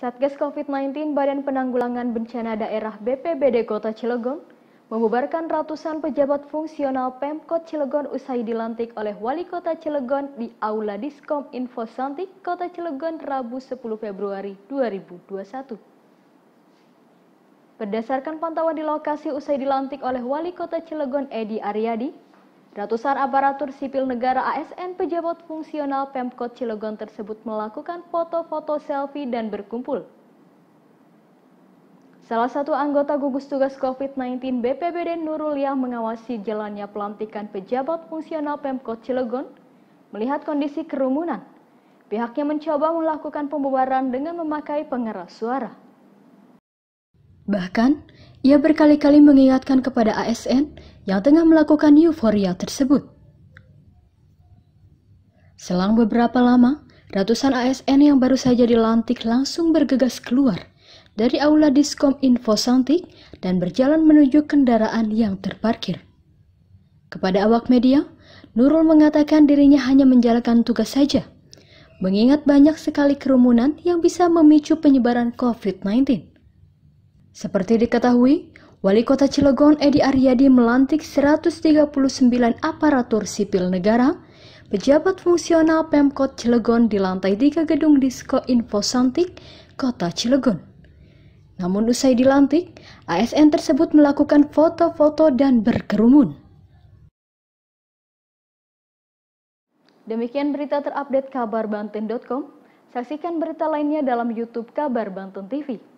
Satgas COVID-19 Badan Penanggulangan Bencana Daerah BPBD Kota Cilegon membubarkan ratusan pejabat fungsional Pemkot Cilegon usai dilantik oleh Wali Kota Cilegon di Aula Diskom Info Santik Kota Cilegon Rabu 10 Februari 2021. Berdasarkan pantauan di lokasi usai dilantik oleh Wali Kota Cilegon Edi Aryadi, Ratusan aparatur sipil negara ASN pejabat fungsional Pemkot Cilegon tersebut melakukan foto-foto selfie dan berkumpul. Salah satu anggota gugus tugas COVID-19 BPBD Nurul yang mengawasi jalannya pelantikan pejabat fungsional Pemkot Cilegon melihat kondisi kerumunan. Pihaknya mencoba melakukan pembubaran dengan memakai pengeras suara. Bahkan, ia berkali-kali mengingatkan kepada ASN yang tengah melakukan euforia tersebut. Selang beberapa lama, ratusan ASN yang baru saja dilantik langsung bergegas keluar dari aula Diskom Info Santik dan berjalan menuju kendaraan yang terparkir. Kepada awak media, Nurul mengatakan dirinya hanya menjalankan tugas saja, mengingat banyak sekali kerumunan yang bisa memicu penyebaran COVID-19. Seperti diketahui, Wali Kota Cilegon Edi Aryadi melantik 139 aparatur sipil negara, pejabat fungsional Pemkot Cilegon di lantai 3 gedung Disko Info Santik, Kota Cilegon. Namun usai dilantik, ASN tersebut melakukan foto-foto dan berkerumun. Demikian berita terupdate kabarbanten.com. Saksikan berita lainnya dalam YouTube Kabar Banten TV.